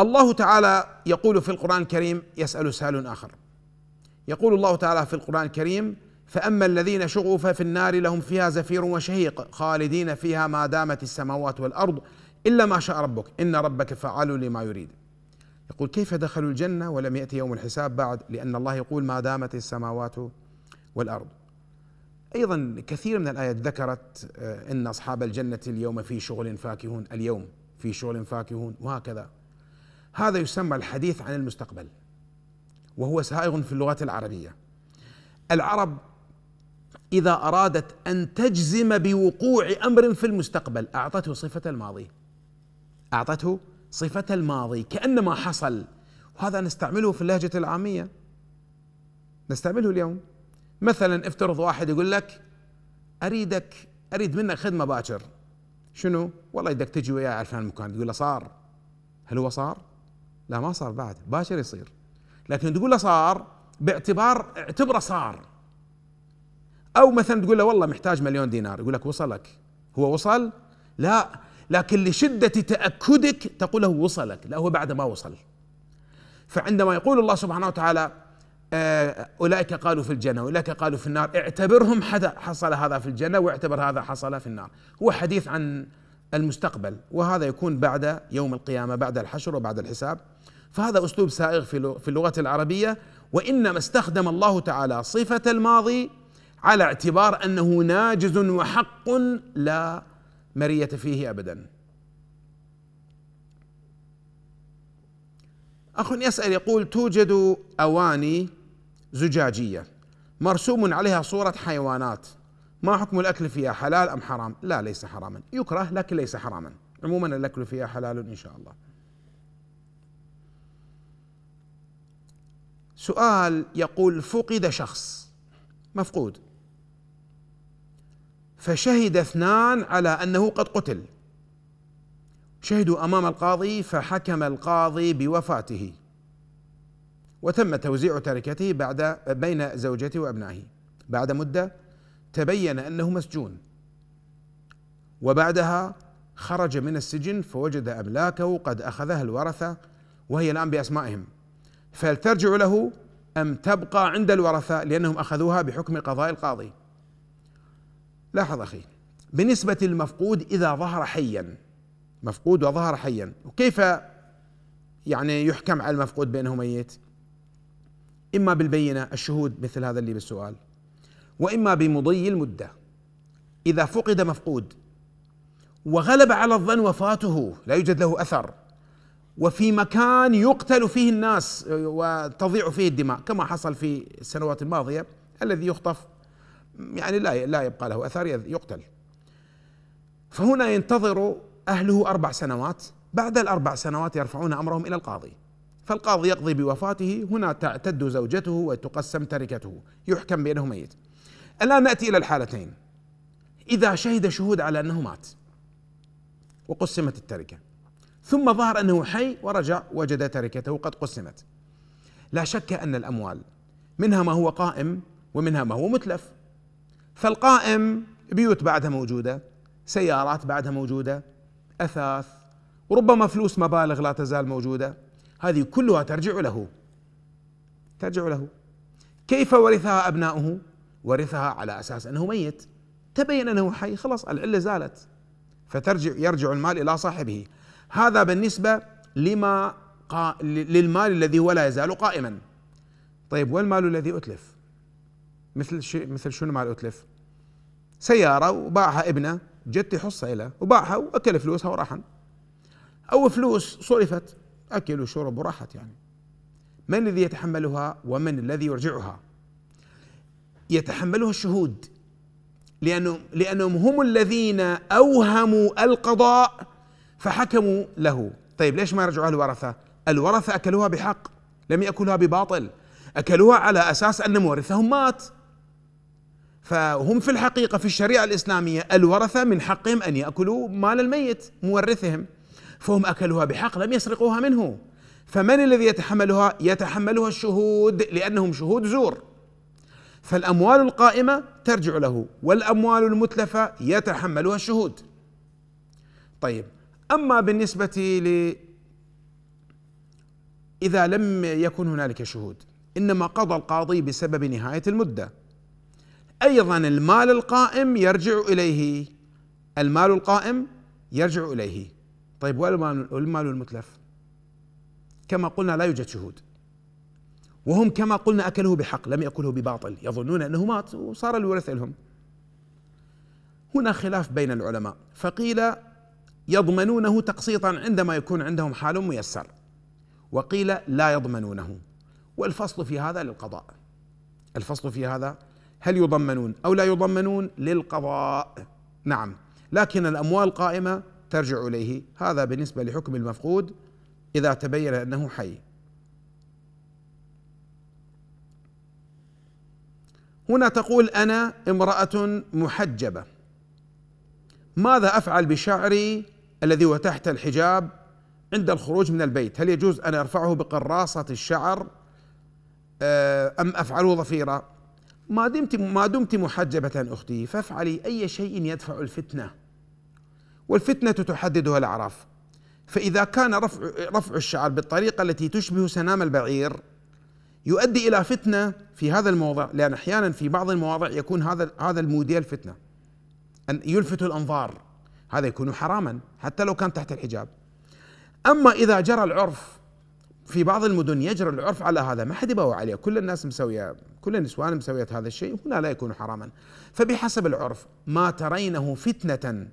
الله تعالى يقول في القرآن الكريم يسأل سؤال آخر يقول الله تعالى في القرآن الكريم فأما الذين شغوا ففي النار لهم فيها زفير وشهيق خالدين فيها ما دامت السماوات والأرض إلا ما شاء ربك إن ربك فعال لما يريد يقول كيف دخلوا الجنة ولم يأتي يوم الحساب بعد لأن الله يقول ما دامت السماوات والأرض أيضا كثير من الآيات ذكرت آه، إن أصحاب الجنة اليوم في شغل فاكهون اليوم في شغل فاكهون وهكذا هذا يسمى الحديث عن المستقبل وهو سائغ في اللغة العربية العرب إذا أرادت أن تجزم بوقوع أمر في المستقبل أعطته صفة الماضي أعطته صفة الماضي كأنما حصل وهذا نستعمله في اللهجة العامية نستعمله اليوم مثلا افترض واحد يقول لك أريدك أريد منك خدمة باكر شنو؟ والله بدك تجي وياي على فلان المكان تقول له صار هل هو صار؟ لا ما صار بعد باكر يصير لكن تقول له صار باعتبار اعتبره صار او مثلا تقول له والله محتاج مليون دينار يقول لك وصلك هو وصل لا لكن لشدة تأكدك تقول له وصلك لا هو بعد ما وصل فعندما يقول الله سبحانه وتعالى آه، أولئك قالوا في الجنة أولئك قالوا في النار اعتبرهم حصل هذا في الجنة واعتبر هذا حصل في النار هو حديث عن المستقبل وهذا يكون بعد يوم القيامة بعد الحشر وبعد الحساب فهذا أسلوب سائغ في اللغة العربية وإنما استخدم الله تعالى صفة الماضي على اعتبار أنه ناجز وحق لا مرية فيه أبدا أخ يسأل يقول توجد أواني زجاجية مرسوم عليها صورة حيوانات ما حكم الأكل فيها حلال أم حرام لا ليس حراما يكره لكن ليس حراما عموما الأكل فيها حلال إن شاء الله سؤال يقول فقد شخص مفقود فشهد اثنان على انه قد قتل شهدوا امام القاضي فحكم القاضي بوفاته وتم توزيع تركته بعد بين زوجته وابنائه بعد مده تبين انه مسجون وبعدها خرج من السجن فوجد املاكه قد اخذها الورثه وهي الان باسمائهم فهل ترجع له أم تبقى عند الورثة لأنهم أخذوها بحكم قضاء القاضي لاحظ أخي بالنسبة للمفقود إذا ظهر حيا مفقود وظهر حيا وكيف يعني يحكم على المفقود بأنه ميت إما بالبينة الشهود مثل هذا اللي بالسؤال وإما بمضي المدة إذا فقد مفقود وغلب على الظن وفاته لا يوجد له أثر وفي مكان يقتل فيه الناس آه، وتضيع فيه الدماء كما حصل في السنوات الماضيه الذي يخطف يعني لا لا يبقى له اثار يقتل فهنا ينتظر اهله اربع سنوات بعد الاربع سنوات يرفعون امرهم الى القاضي فالقاضي يقضي بوفاته هنا تعتد زوجته وتقسم تركته يحكم بانه ميت الان ناتي الى الحالتين اذا شهد شهود على انه مات وقسمت التركه ثم ظهر انه حي ورجع وجد تركته قد قسمت لا شك ان الاموال منها ما هو قائم ومنها ما هو متلف فالقائم بيوت بعدها موجوده سيارات بعدها موجوده اثاث وربما فلوس مبالغ لا تزال موجوده هذه كلها ترجع له ترجع له كيف ورثها ابناؤه ورثها على اساس انه ميت تبين انه حي خلاص العله زالت فترجع يرجع المال الى صاحبه هذا بالنسبة لما قا... للمال الذي هو لا يزال قائما طيب والمال الذي أتلف مثل شيء مثل شنو مال أتلف سيارة وباعها ابنه جت حصة له وباعها وأكل فلوسها وراحن أو فلوس صرفت أكل وشرب وراحت يعني من الذي يتحملها ومن الذي يرجعها يتحملها الشهود لأنه لأنهم هم الذين أوهموا القضاء فحكموا له طيب ليش ما رجعوها الورثة الورثة أكلوها بحق لم يأكلها بباطل أكلوها على أساس أن مورثهم مات فهم في الحقيقة في الشريعة الإسلامية الورثة من حقهم أن يأكلوا مال الميت مورثهم فهم أكلوها بحق لم يسرقوها منه فمن الذي يتحملها يتحملها الشهود لأنهم شهود زور فالأموال القائمة ترجع له والأموال المتلفة يتحملها الشهود طيب أما بالنسبة ل إذا لم يكن هنالك شهود إنما قضى القاضي بسبب نهاية المدة أيضا المال القائم يرجع إليه المال القائم يرجع إليه طيب والمال المتلف كما قلنا لا يوجد شهود وهم كما قلنا أكله بحق لم يأكله بباطل يظنون أنه مات وصار الورث لهم هنا خلاف بين العلماء فقيل يضمنونه تقسيطا عندما يكون عندهم حال ميسر وقيل لا يضمنونه والفصل في هذا للقضاء الفصل في هذا هل يضمنون او لا يضمنون للقضاء نعم لكن الاموال قائمه ترجع اليه هذا بالنسبه لحكم المفقود اذا تبين انه حي هنا تقول انا امراه محجبه ماذا افعل بشعري الذي هو تحت الحجاب عند الخروج من البيت هل يجوز أن أرفعه بقراصة الشعر آه، أم أفعله ظفيرة ما دمت ما دمت محجبة أختي فافعلي أي شيء يدفع الفتنة والفتنة تحددها الأعراف فإذا كان رفع رفع الشعر بالطريقة التي تشبه سنام البعير يؤدي إلى فتنة في هذا الموضع لأن أحيانا في بعض المواضع يكون هذا هذا الموديل فتنة أن يلفت الأنظار هذا يكون حراما حتى لو كان تحت الحجاب أما إذا جرى العرف في بعض المدن يجرى العرف على هذا ما حد يبوى عليه كل الناس مسوية كل النسوان مسوية هذا الشيء هنا لا يكون حراما فبحسب العرف ما ترينه فتنة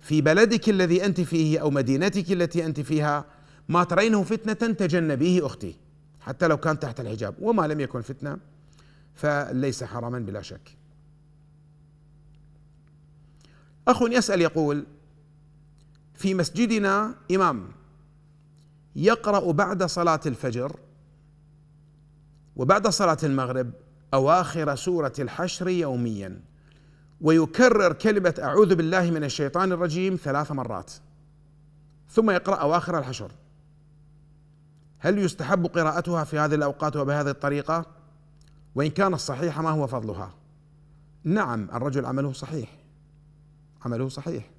في بلدك الذي أنت فيه أو مدينتك التي أنت فيها ما ترينه فتنة تجنبيه أختي حتى لو كان تحت الحجاب وما لم يكن فتنة فليس حراما بلا شك أخ يسأل يقول في مسجدنا إمام يقرأ بعد صلاة الفجر وبعد صلاة المغرب أواخر سورة الحشر يوميا ويكرر كلمة أعوذ بالله من الشيطان الرجيم ثلاث مرات ثم يقرأ أواخر الحشر هل يستحب قراءتها في هذه الأوقات وبهذه الطريقة؟ وإن كانت صحيحة ما هو فضلها؟ نعم الرجل عمله صحيح عمله صحيح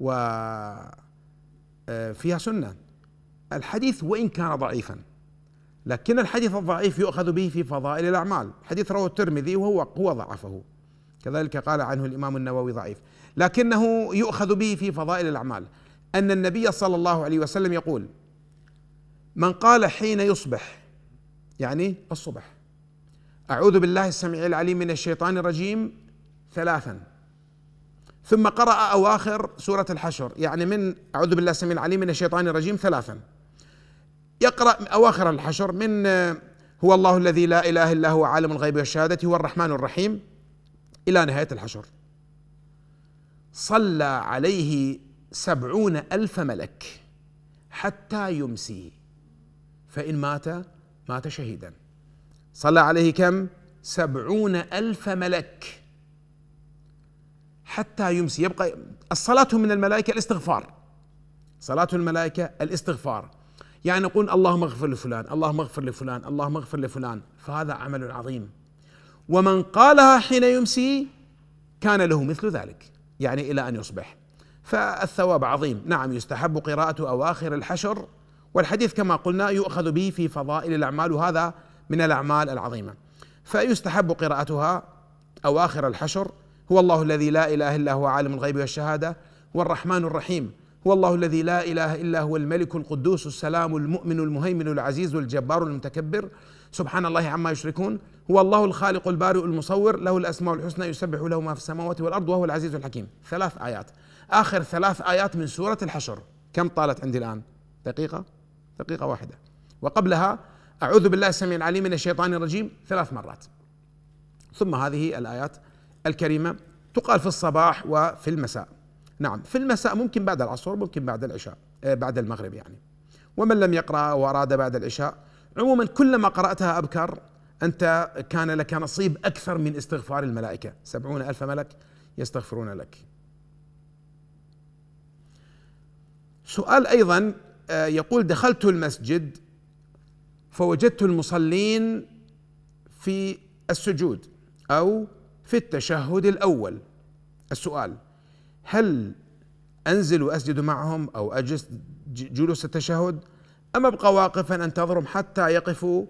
وفيها آه، سنة الحديث وإن كان ضعيفا لكن الحديث الضعيف يؤخذ به في فضائل الأعمال حديث رواه الترمذي وهو هو ضعفه كذلك قال عنه الإمام النووي ضعيف لكنه يؤخذ به في فضائل الأعمال أن النبي صلى الله عليه وسلم يقول من قال حين يصبح يعني الصبح أعوذ بالله السميع العليم من الشيطان الرجيم ثلاثا ثم قرأ أواخر سورة الحشر يعني من أعوذ بالله السميع العليم من الشيطان الرجيم ثلاثا يقرأ أواخر الحشر من هو الله الذي لا إله إلا هو عالم الغيب والشهادة هو الرحمن الرحيم إلى نهاية الحشر صلى عليه سبعون ألف ملك حتى يمسي فإن مات مات شهيدا صلى عليه كم سبعون ألف ملك حتى يمسي يبقى الصلاة من الملائكة الاستغفار صلاة الملائكة الاستغفار يعني يقول اللهم اغفر لفلان اللهم اغفر لفلان اللهم اغفر لفلان فهذا عمل عظيم ومن قالها حين يمسي كان له مثل ذلك يعني إلى أن يصبح فالثواب عظيم نعم يستحب قراءة أواخر الحشر والحديث كما قلنا يؤخذ به في فضائل الأعمال وهذا من الأعمال العظيمة فيستحب قراءتها أواخر الحشر هو الله الذي لا اله الا هو عالم الغيب والشهاده هو الرحمن الرحيم هو الله الذي لا اله الا هو الملك القدوس السلام المؤمن المهيمن العزيز الجبار المتكبر سبحان الله عما يشركون هو الله الخالق البارئ المصور له الاسماء الحسنى يسبح له ما في السماوات والارض وهو العزيز الحكيم ثلاث ايات اخر ثلاث ايات من سوره الحشر كم طالت عندي الان دقيقه دقيقه واحده وقبلها اعوذ بالله السميع العليم من الشيطان الرجيم ثلاث مرات ثم هذه الايات الكريمة تقال في الصباح وفي المساء نعم في المساء ممكن بعد العصر ممكن بعد العشاء آه، بعد المغرب يعني ومن لم يقرأ وأراد بعد العشاء عموما كلما قرأتها أبكر أنت كان لك نصيب أكثر من استغفار الملائكة سبعون ألف ملك يستغفرون لك سؤال أيضا آه، يقول دخلت المسجد فوجدت المصلين في السجود أو في التشهد الاول السؤال هل انزل واسجد معهم او اجلس جلوس التشهد ام ابقى واقفا انتظرهم حتى يقفوا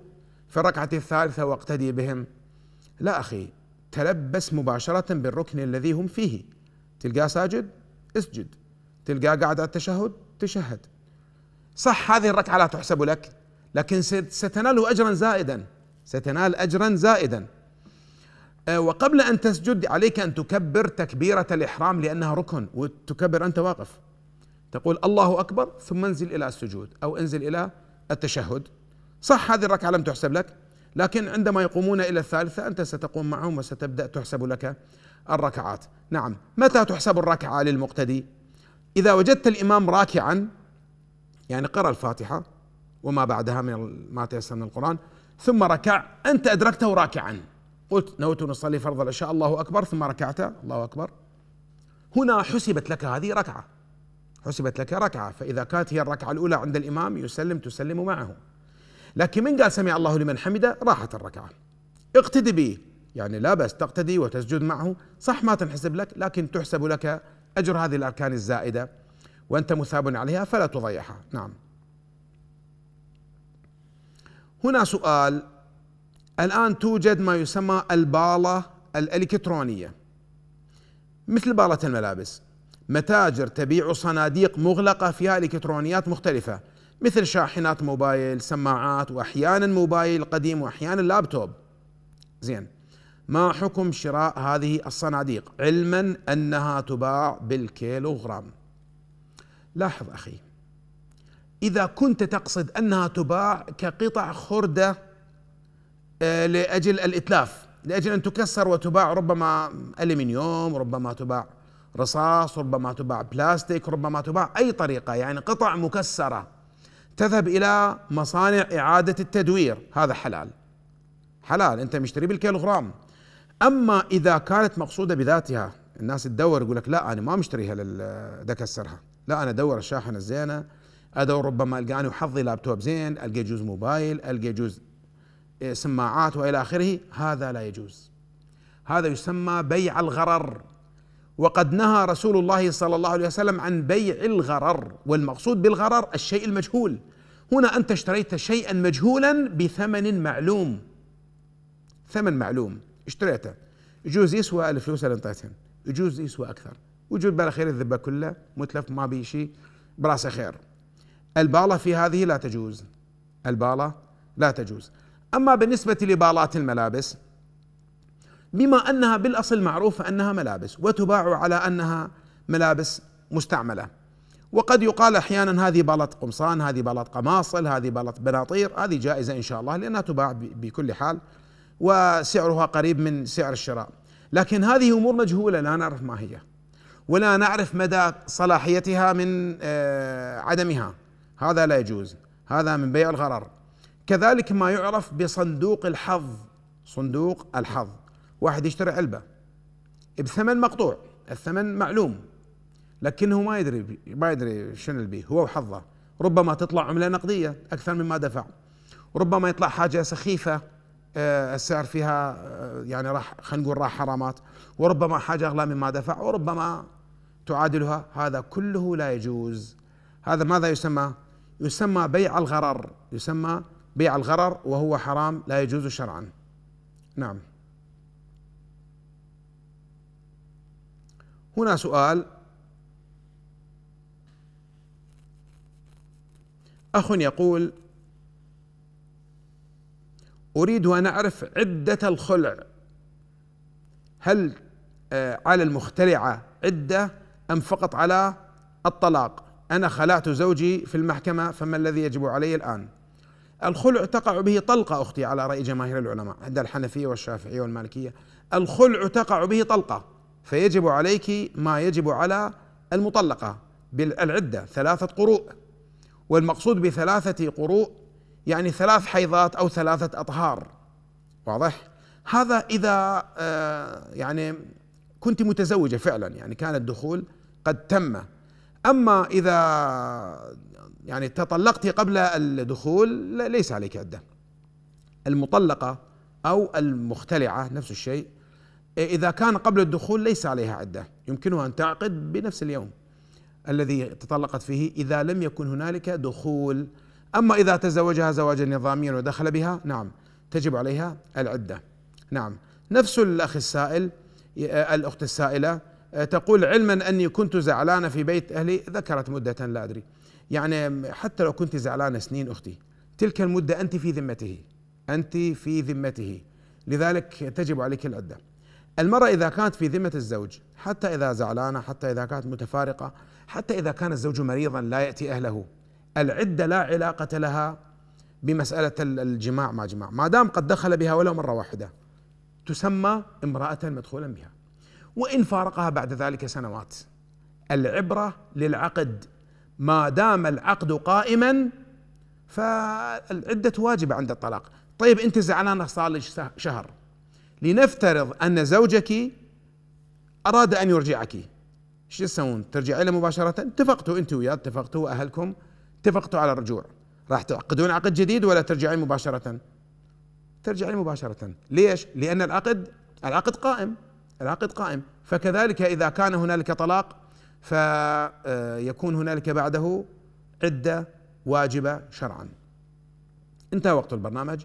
في الركعه الثالثه واقتدي بهم لا اخي تلبس مباشره بالركن الذي هم فيه تلقاه ساجد اسجد تلقاه قاعد على التشهد تشهد صح هذه الركعه لا تحسب لك لكن ستنال اجرا زائدا ستنال اجرا زائدا آه، وقبل أن تسجد عليك أن تكبر تكبيرة الإحرام لأنها ركن وتكبر أنت واقف تقول الله أكبر ثم انزل إلى السجود أو انزل إلى التشهد صح هذه الركعة لم تحسب لك لكن عندما يقومون إلى الثالثة أنت ستقوم معهم وستبدأ تحسب لك الركعات نعم متى تحسب الركعة للمقتدي إذا وجدت الإمام راكعا يعني قرأ الفاتحة وما بعدها من ما تيسر من القرآن ثم ركع أنت أدركته راكعا قلت نويت أن أصلي فرض العشاء الله أكبر ثم ركعت الله أكبر هنا حسبت لك هذه ركعة حسبت لك ركعة فإذا كانت هي الركعة الأولى عند الإمام يسلم تسلم معه لكن من قال سمع الله لمن حمده راحت الركعة اقتدي به يعني لا بأس تقتدي وتسجد معه صح ما تنحسب لك لكن تحسب لك أجر هذه الأركان الزائدة وأنت مثاب عليها فلا تضيعها نعم هنا سؤال الآن توجد ما يسمى البالة الإلكترونية مثل بالة الملابس متاجر تبيع صناديق مغلقة فيها إلكترونيات مختلفة مثل شاحنات موبايل سماعات وأحيانا موبايل قديم وأحيانا لابتوب زين ما حكم شراء هذه الصناديق علما أنها تباع بالكيلوغرام لاحظ أخي إذا كنت تقصد أنها تباع كقطع خردة آه، لاجل الاتلاف لاجل ان تكسر وتباع ربما المنيوم ربما تباع رصاص ربما تباع بلاستيك ربما تباع اي طريقه يعني قطع مكسره تذهب الى مصانع اعاده التدوير هذا حلال حلال انت مشتري بالكيلوغرام اما اذا كانت مقصوده بذاتها الناس تدور يقول لك لا انا ما مشتريها لدكسرها لا انا ادور الشاحنه الزينه ادور ربما القاني وحظي لابتوب زين القى جوز موبايل القى جوز إيه، سماعات والى اخره هذا لا يجوز هذا يسمى بيع الغرر وقد نهى رسول الله صلى الله عليه وسلم عن بيع الغرر والمقصود بالغرر الشيء المجهول هنا انت اشتريت شيئا مجهولا بثمن معلوم ثمن معلوم اشتريته يجوز يسوى الفلوس اللي انطيتهم يجوز يسوى اكثر وجود بالا خير الذبه كله متلف ما بي شيء براسه خير الباله في هذه لا تجوز الباله لا تجوز أما بالنسبة لبالات الملابس بما أنها بالأصل معروفة أنها ملابس وتباع على أنها ملابس مستعملة وقد يقال أحيانا هذه بالة قمصان هذه بالة قماصل هذه بالة بناطير هذه جائزة إن شاء الله لأنها تباع بكل حال وسعرها قريب من سعر الشراء لكن هذه أمور مجهولة لا نعرف ما هي ولا نعرف مدى صلاحيتها من آه، عدمها هذا لا يجوز هذا من بيع الغرر كذلك ما يعرف بصندوق الحظ صندوق الحظ واحد يشتري علبة بثمن مقطوع الثمن معلوم لكنه ما يدري ما يدري شنو البي هو وحظه ربما تطلع عملة نقدية أكثر مما دفع ربما يطلع حاجة سخيفة آه، السعر فيها آه، يعني راح خلينا نقول راح حرامات وربما حاجة أغلى مما دفع وربما تعادلها هذا كله لا يجوز هذا ماذا يسمى؟ يسمى بيع الغرر يسمى بيع الغرر وهو حرام لا يجوز شرعا نعم هنا سؤال اخ يقول اريد ان اعرف عده الخلع هل آه، على المخترعه عده ام فقط على الطلاق انا خلعت زوجي في المحكمه فما الذي يجب علي الان الخلع تقع به طلقة أختي على رأي جماهير العلماء عند الحنفية والشافعية والمالكية الخلع تقع به طلقة فيجب عليك ما يجب على المطلقة بالعدة ثلاثة قروء والمقصود بثلاثة قروء يعني ثلاث حيضات أو ثلاثة أطهار واضح؟ هذا إذا آه، يعني كنت متزوجة فعلا يعني كان الدخول قد تم أما إذا يعني تطلقت قبل الدخول ليس عليك عدة المطلقة أو المختلعة نفس الشيء إذا كان قبل الدخول ليس عليها عدة يمكنها أن تعقد بنفس اليوم الذي تطلقت فيه إذا لم يكن هنالك دخول أما إذا تزوجها زواجا نظاميا ودخل بها نعم تجب عليها العدة نعم نفس الأخ السائل آه، الأخت السائلة آه، تقول علما أني كنت زعلانة في بيت أهلي ذكرت مدة لا أدري يعني حتى لو كنت زعلانة سنين أختي تلك المدة أنت في ذمته أنت في ذمته لذلك تجب عليك العدة المرأة إذا كانت في ذمة الزوج حتى إذا زعلانة حتى إذا كانت متفارقة حتى إذا كان الزوج مريضا لا يأتي أهله العدة لا علاقة لها بمسألة الجماع ما جماع ما دام قد دخل بها ولو مرة واحدة تسمى امرأة مدخولا بها وإن فارقها بعد ذلك سنوات العبرة للعقد ما دام العقد قائما فالعدة واجبة عند الطلاق طيب أنت زعلانة صار لك شهر لنفترض أن زوجك أراد أن يرجعك ايش تسوون؟ ترجعي له مباشرة؟ اتفقتوا أنت وياه اتفقتوا أهلكم اتفقتوا على الرجوع راح تعقدون عقد جديد ولا ترجعين مباشرة؟ ترجعين مباشرة ليش؟ لأن العقد العقد قائم العقد قائم فكذلك إذا كان هنالك طلاق فيكون هنالك بعده عدة واجبة شرعا انتهى وقت البرنامج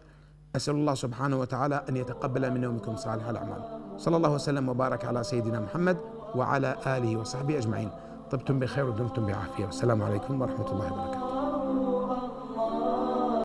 أسأل الله سبحانه وتعالى أن يتقبل من يومكم صالح الأعمال صلى الله وسلم وبارك على سيدنا محمد وعلى آله وصحبه أجمعين طبتم بخير ودمتم بعافية والسلام عليكم ورحمة الله وبركاته